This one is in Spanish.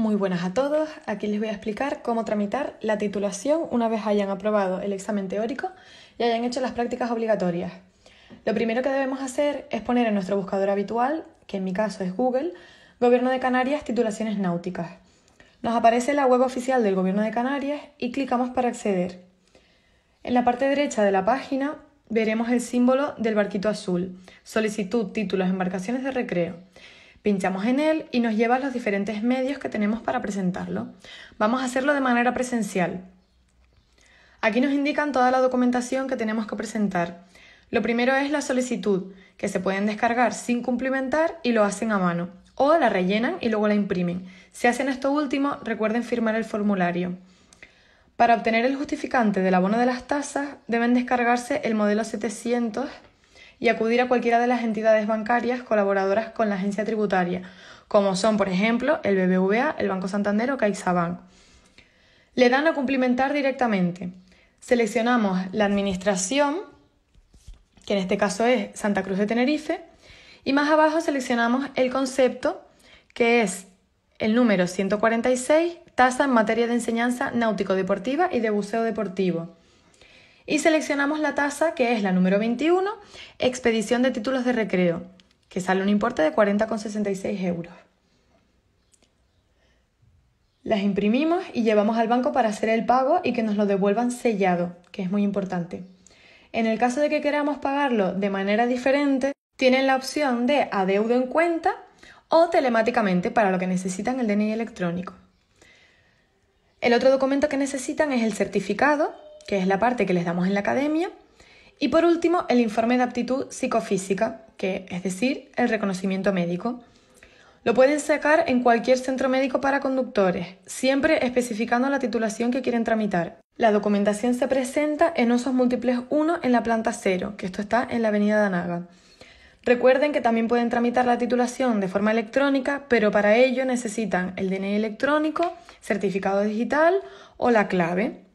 Muy buenas a todos, aquí les voy a explicar cómo tramitar la titulación una vez hayan aprobado el examen teórico y hayan hecho las prácticas obligatorias. Lo primero que debemos hacer es poner en nuestro buscador habitual, que en mi caso es Google, Gobierno de Canarias titulaciones náuticas. Nos aparece la web oficial del Gobierno de Canarias y clicamos para acceder. En la parte derecha de la página veremos el símbolo del barquito azul, solicitud, títulos, embarcaciones de recreo Pinchamos en él y nos lleva a los diferentes medios que tenemos para presentarlo. Vamos a hacerlo de manera presencial. Aquí nos indican toda la documentación que tenemos que presentar. Lo primero es la solicitud, que se pueden descargar sin cumplimentar y lo hacen a mano, o la rellenan y luego la imprimen. Si hacen esto último, recuerden firmar el formulario. Para obtener el justificante del abono de las tasas, deben descargarse el modelo 700 y acudir a cualquiera de las entidades bancarias colaboradoras con la agencia tributaria, como son, por ejemplo, el BBVA, el Banco Santander o CaixaBank. Le dan a cumplimentar directamente. Seleccionamos la administración, que en este caso es Santa Cruz de Tenerife, y más abajo seleccionamos el concepto, que es el número 146, tasa en materia de enseñanza náutico-deportiva y de buceo deportivo. Y seleccionamos la tasa, que es la número 21, expedición de títulos de recreo, que sale un importe de 40,66 euros. Las imprimimos y llevamos al banco para hacer el pago y que nos lo devuelvan sellado, que es muy importante. En el caso de que queramos pagarlo de manera diferente, tienen la opción de adeudo en cuenta o telemáticamente para lo que necesitan el DNI electrónico. El otro documento que necesitan es el certificado, que es la parte que les damos en la academia. Y por último, el informe de aptitud psicofísica, que es decir, el reconocimiento médico. Lo pueden sacar en cualquier centro médico para conductores, siempre especificando la titulación que quieren tramitar. La documentación se presenta en Osos Múltiples 1 en la planta 0, que esto está en la avenida Danaga. Recuerden que también pueden tramitar la titulación de forma electrónica, pero para ello necesitan el DNI e electrónico, certificado digital o la clave.